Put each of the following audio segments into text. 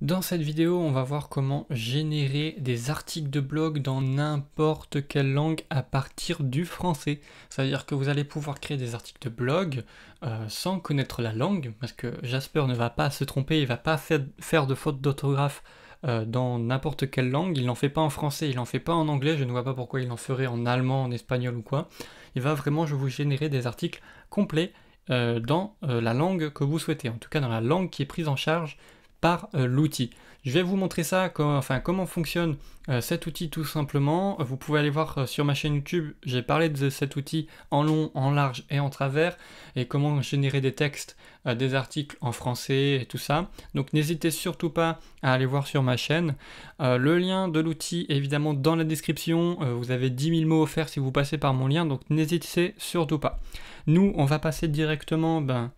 Dans cette vidéo, on va voir comment générer des articles de blog dans n'importe quelle langue à partir du français. C'est-à-dire que vous allez pouvoir créer des articles de blog euh, sans connaître la langue, parce que Jasper ne va pas se tromper, il ne va pas faire de faute d'orthographe euh, dans n'importe quelle langue. Il n'en fait pas en français, il n'en fait pas en anglais, je ne vois pas pourquoi il en ferait en allemand, en espagnol ou quoi. Il va vraiment vous générer des articles complets euh, dans la langue que vous souhaitez, en tout cas dans la langue qui est prise en charge par euh, l'outil. Je vais vous montrer ça, enfin comment fonctionne euh, cet outil tout simplement. Vous pouvez aller voir euh, sur ma chaîne YouTube, j'ai parlé de cet outil en long, en large et en travers, et comment générer des textes, des articles en français et tout ça. Donc n'hésitez surtout pas à aller voir sur ma chaîne. le lien de l'outil évidemment dans la description, vous avez 10 000 mots offerts si vous passez par mon lien, donc n'hésitez surtout pas. Nous, on va passer directement ben,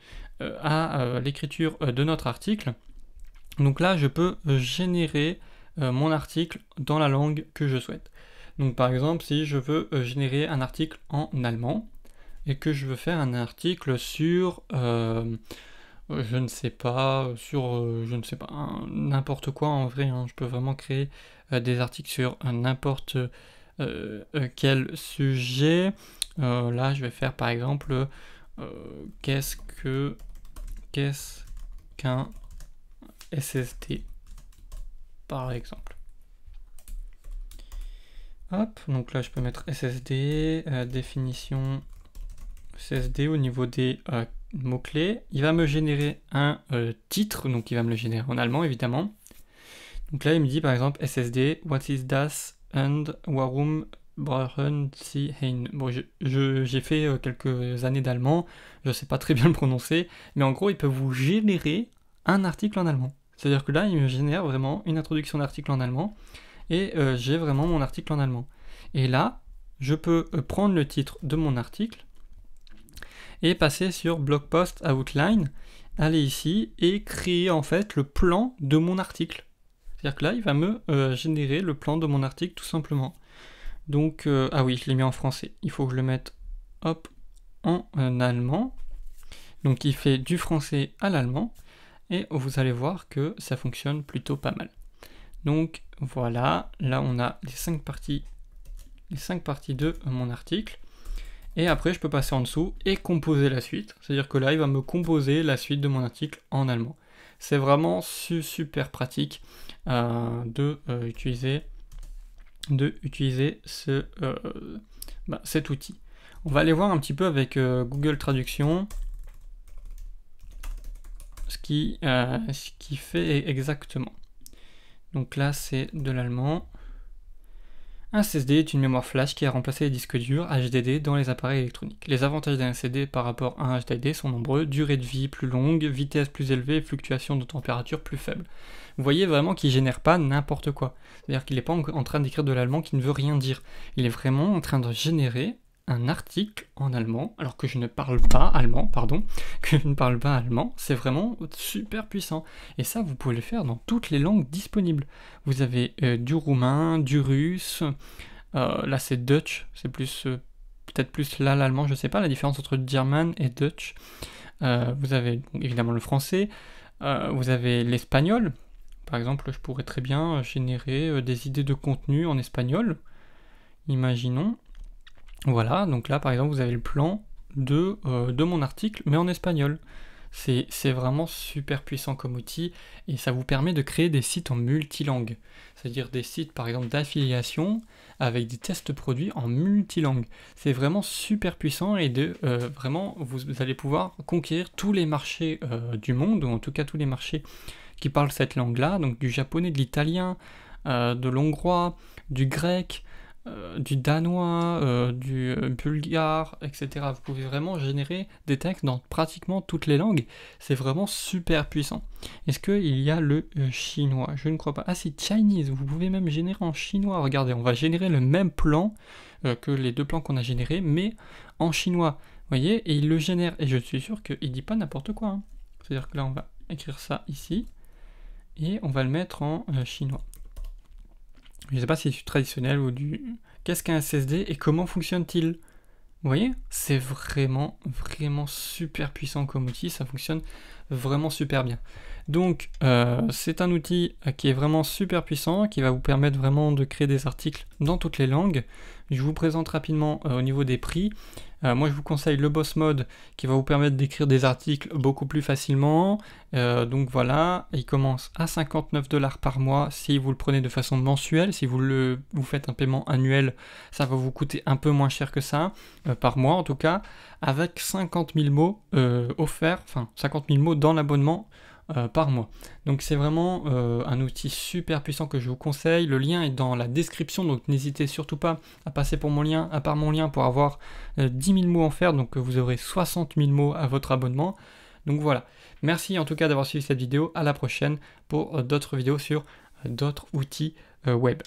à l'écriture de notre article. Donc là, je peux générer euh, mon article dans la langue que je souhaite. Donc par exemple, si je veux euh, générer un article en allemand et que je veux faire un article sur, euh, je ne sais pas, sur, je ne sais pas, n'importe quoi en vrai, hein. je peux vraiment créer des articles sur n'importe quel sujet. là, je vais faire par exemple, qu'est-ce que, qu'est-ce qu'un SSD par exemple. Hop, donc là je peux mettre SSD, euh, définition SSD au niveau des euh, mots-clés. Il va me générer un euh, titre, donc il va me le générer en allemand évidemment. Donc là il me dit par exemple SSD, what is das and warum brauchen Sie ein? Bon, j'ai fait quelques années d'allemand, je ne sais pas très bien le prononcer, mais en gros il peut vous générer un article en allemand. C'est-à-dire que là, il me génère vraiment une introduction d'article en allemand et euh, j'ai vraiment mon article en allemand. Et là, je peux euh, prendre le titre de mon article et passer sur blog post outline, aller ici et créer en fait le plan de mon article. C'est-à-dire que là, il va me euh, générer le plan de mon article tout simplement. Donc, ah oui, je l'ai mis en français. Il faut que je le mette hop, en allemand. Donc, il fait du français à l'allemand et vous allez voir que ça fonctionne plutôt pas mal. Donc voilà, là on a les cinq parties, les parties de mon article. Et après je peux passer en dessous et composer la suite. C'est-à-dire que là il va me composer la suite de mon article en allemand. C'est vraiment super pratique euh, euh, de, utiliser, utiliser ce, euh, bah, cet outil. On va aller voir un petit peu avec Google Traduction qui, euh, ce qui fait exactement. Donc là, c'est de l'allemand. Un SSD est une mémoire flash qui a remplacé les disques durs HDD dans les appareils électroniques. Les avantages d'un SSD par rapport à un HDD sont nombreux, durée de vie plus longue, vitesse plus élevée, fluctuation de température plus faible. Vous voyez vraiment qu'il génère pas n'importe quoi. C'est-à-dire qu'il n'est pas en train d'écrire de l'allemand qui ne veut rien dire. Il est vraiment en train de générer un article en allemand, alors que je ne parle pas allemand, pardon, que je ne parle pas allemand, c'est vraiment super puissant. Et ça, vous pouvez le faire dans toutes les langues disponibles. Vous avez euh, du roumain, du russe, euh, là c'est Dutch, c'est plus euh, peut-être plus là l'allemand, je ne sais pas, la différence entre German et Dutch. vous avez évidemment le français, vous avez l'espagnol. Par exemple, je pourrais très bien générer des idées de contenu en espagnol. Imaginons, voilà, donc là par exemple vous avez le plan de, euh, mon article, mais en espagnol. C'est vraiment super puissant comme outil et ça vous permet de créer des sites en multilangue. C'est-à-dire des sites par exemple d'affiliation avec des tests produits en multilangue. C'est vraiment super puissant et de, euh, vraiment vous allez pouvoir conquérir tous les marchés euh, du monde, ou en tout cas tous les marchés qui parlent cette langue-là, donc du japonais, de l'italien, de l'hongrois, du grec, euh, du danois, euh, du euh, bulgare, etc. Vous pouvez vraiment générer des textes dans pratiquement toutes les langues. C'est vraiment super puissant. Est-ce qu'il y a le chinois Je ne crois pas. Ah, c'est Chinese. Vous pouvez même générer en chinois. Regardez, on va générer le même plan que les deux plans qu'on a générés, mais en chinois. Vous voyez Et il le génère. Et je suis sûr qu'il dit pas n'importe quoi. Hein. C'est-à-dire que là, on va écrire ça ici. Et on va le mettre en chinois. Je ne sais pas si c'est du traditionnel ou du... Qu'est-ce qu'un SSD et comment fonctionne-t-il Vous voyez C'est vraiment, vraiment super puissant comme outil. Ça fonctionne vraiment super bien. Donc, euh, c'est un outil qui est vraiment super puissant, qui va vous permettre vraiment de créer des articles dans toutes les langues. Je vous présente rapidement euh, au niveau des prix. Euh, moi, je vous conseille le Boss Mode qui va vous permettre d'écrire des articles beaucoup plus facilement. Euh, donc voilà, il commence à 59 dollars par mois si vous le prenez de façon mensuelle. Si vous, le, vous faites un paiement annuel, ça va vous coûter un peu moins cher que ça, par mois en tout cas, avec 50 000 mots offerts, enfin 50 000 mots dans l'abonnement euh, par mois. Donc c'est vraiment euh, un outil super puissant que je vous conseille. Le lien est dans la description, donc n'hésitez surtout pas à passer pour mon lien, à part mon lien pour avoir 10 euh, 000 mots en faire, donc vous aurez 60 000 mots à votre abonnement. Donc voilà, merci en tout cas d'avoir suivi cette vidéo, à la prochaine pour d'autres vidéos sur d'autres outils web.